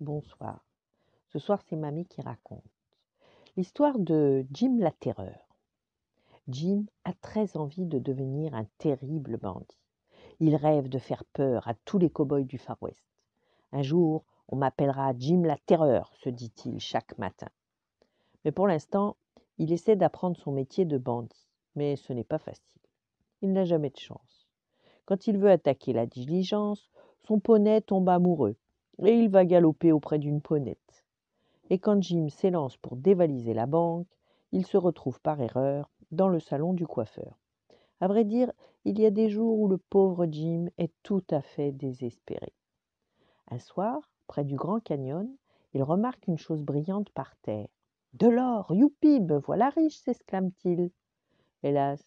Bonsoir. Ce soir, c'est Mamie qui raconte. L'histoire de Jim la Terreur. Jim a très envie de devenir un terrible bandit. Il rêve de faire peur à tous les cow-boys du Far West. Un jour, on m'appellera Jim la Terreur, se dit-il chaque matin. Mais pour l'instant, il essaie d'apprendre son métier de bandit. Mais ce n'est pas facile. Il n'a jamais de chance. Quand il veut attaquer la diligence, son poney tombe amoureux et il va galoper auprès d'une ponette. Et quand Jim s'élance pour dévaliser la banque, il se retrouve par erreur dans le salon du coiffeur. À vrai dire, il y a des jours où le pauvre Jim est tout à fait désespéré. Un soir, près du Grand Canyon, il remarque une chose brillante par terre. De l'or, youpi, voilà riche, s'exclame-t-il. Hélas,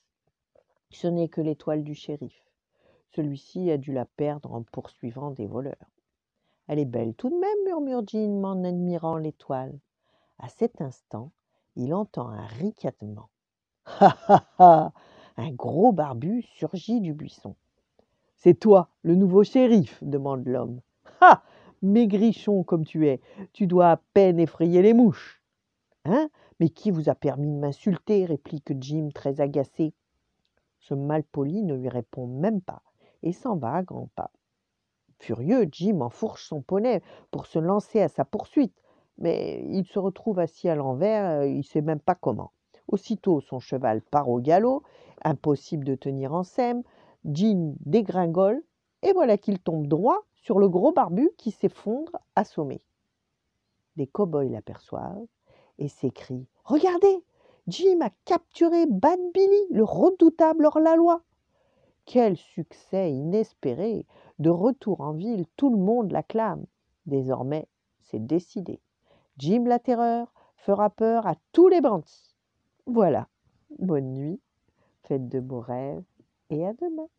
ce n'est que l'étoile du shérif. Celui-ci a dû la perdre en poursuivant des voleurs. Elle est belle tout de même, murmure Jim en admirant l'étoile. À cet instant, il entend un ricatement. Ha ha ha Un gros barbu surgit du buisson. C'est toi, le nouveau shérif demande l'homme. Ha Maigrichon comme tu es, tu dois à peine effrayer les mouches. Hein Mais qui vous a permis de m'insulter réplique Jim très agacé. Ce malpoli ne lui répond même pas et s'en va à grands pas. Furieux, Jim enfourche son poney pour se lancer à sa poursuite, mais il se retrouve assis à l'envers, euh, il ne sait même pas comment. Aussitôt, son cheval part au galop, impossible de tenir en sème, Jim dégringole, et voilà qu'il tombe droit sur le gros barbu qui s'effondre assommé. Des cow-boys l'aperçoivent et s'écrient Regardez Jim a capturé Bad Billy, le redoutable hors-la-loi quel succès inespéré De retour en ville, tout le monde l'acclame. Désormais, c'est décidé. Jim la Terreur fera peur à tous les bandits. Voilà. Bonne nuit, faites de beaux rêves et à demain.